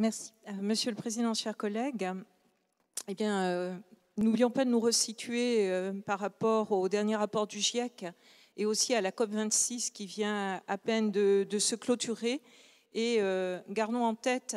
Merci. Euh, Monsieur le Président, chers collègues, eh bien, euh, n'oublions pas de nous resituer euh, par rapport au dernier rapport du GIEC et aussi à la COP26 qui vient à peine de, se clôturer. Et gardons en tête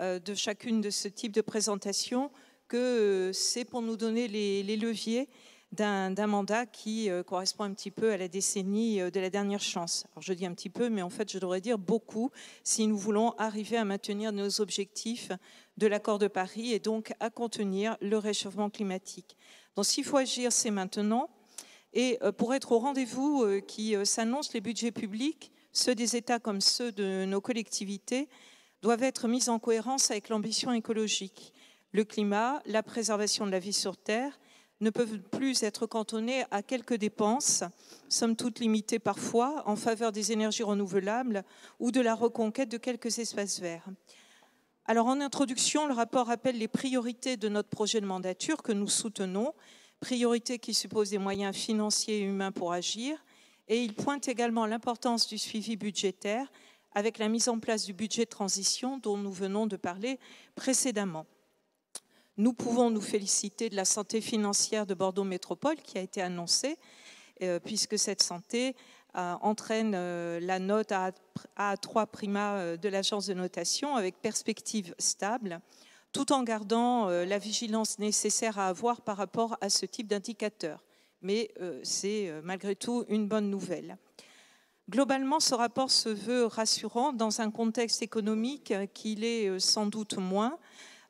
de chacune de ce type de présentation que c'est pour nous donner les leviers d'un mandat qui euh, correspond un petit peu à la décennie euh, de la dernière chance. Alors je dis un petit peu, mais en fait je devrais dire beaucoup si nous voulons arriver à maintenir nos objectifs de l'accord de Paris et donc à contenir le réchauffement climatique. Donc s'il faut agir, c'est maintenant. Et euh, pour être au rendez-vous qui s'annonce, les budgets publics, ceux des États comme ceux de nos collectivités, doivent être mis en cohérence avec l'ambition écologique. Le climat, la préservation de la vie sur Terre, ne peuvent plus être cantonnés à quelques dépenses, somme toute limitées parfois, en faveur des énergies renouvelables ou de la reconquête de quelques espaces verts. Alors en introduction, le rapport rappelle les priorités de notre projet de mandature que nous soutenons, priorités qui supposent des moyens financiers et humains pour agir, et il pointe également l'importance du suivi budgétaire avec la mise en place du budget de transition dont nous venons de parler précédemment. Nous pouvons nous féliciter de la santé financière de Bordeaux Métropole qui a été annoncée, euh, puisque cette santé euh, entraîne euh, la note A3 prima de l'agence de notation avec perspective stable, tout en gardant la vigilance nécessaire à avoir par rapport à ce type d'indicateur. Mais c'est malgré tout une bonne nouvelle. Globalement, ce rapport se veut rassurant dans un contexte économique qu'il est sans doute moins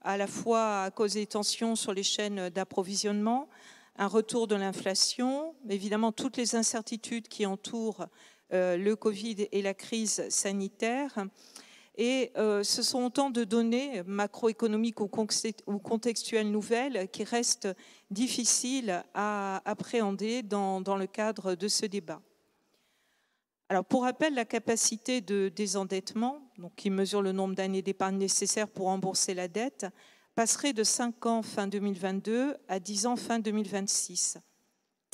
à la fois à cause des tensions sur les chaînes d'approvisionnement, un retour de l'inflation, évidemment toutes les incertitudes qui entourent euh, le Covid et la crise sanitaire. Et euh, ce sont autant de données macroéconomiques ou, contextuelles nouvelles qui restent difficiles à appréhender dans le cadre de ce débat. Alors, pour rappel, la capacité de désendettement, donc qui mesure le nombre d'années d'épargne nécessaires pour rembourser la dette, passerait de 5 ans fin 2022 à 10 ans fin 2026.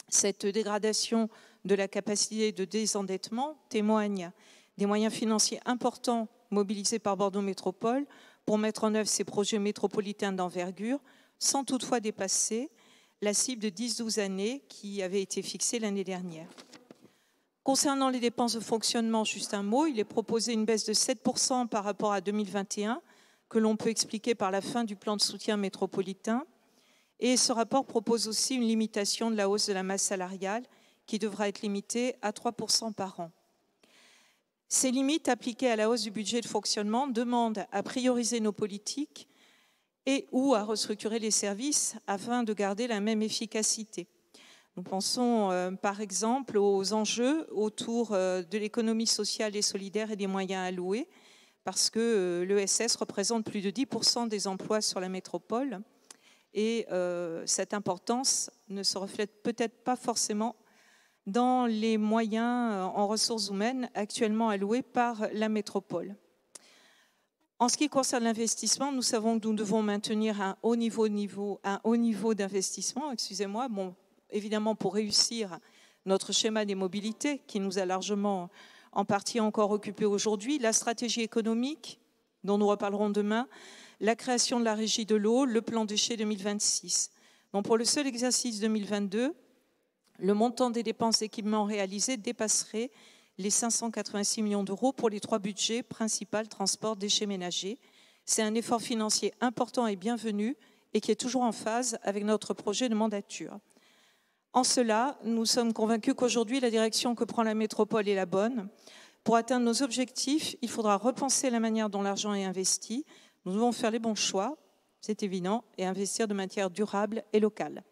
Cette dégradation de la capacité de désendettement témoigne des moyens financiers importants mobilisés par Bordeaux Métropole pour mettre en œuvre ces projets métropolitains d'envergure, sans toutefois dépasser la cible de 10-12 années qui avait été fixée l'année dernière. Concernant les dépenses de fonctionnement, juste un mot, il est proposé une baisse de 7% par rapport à 2021, que l'on peut expliquer par la fin du plan de soutien métropolitain. Et ce rapport propose aussi une limitation de la hausse de la masse salariale, qui devra être limitée à 3% par an. Ces limites appliquées à la hausse du budget de fonctionnement demandent à prioriser nos politiques et ou à restructurer les services afin de garder la même efficacité. Nous pensons euh, par exemple aux enjeux autour euh, de l'économie sociale et solidaire et des moyens alloués, parce que euh, l'ESS représente plus de 10% des emplois sur la métropole, et cette importance ne se reflète peut-être pas forcément dans les moyens en ressources humaines actuellement alloués par la métropole. En ce qui concerne l'investissement, nous savons que nous devons maintenir un haut niveau, niveau, un haut niveau d'investissement. Excusez-moi, bon, évidemment pour réussir notre schéma des mobilités qui nous a largement en partie encore occupés aujourd'hui, la stratégie économique dont nous reparlerons demain, la création de la régie de l'eau, le plan déchets 2026. pour le seul exercice 2022, le montant des dépenses d'équipement réalisées dépasserait les 586 millions d'euros pour les trois budgets principaux, transport, déchets ménagers. C'est un effort financier important et bienvenu et qui est toujours en phase avec notre projet de mandature. En cela, nous sommes convaincus qu'aujourd'hui, la direction que prend la métropole est la bonne. Pour atteindre nos objectifs, il faudra repenser la manière dont l'argent est investi. Nous devons faire les bons choix, c'est évident, et investir de manière durable et locale.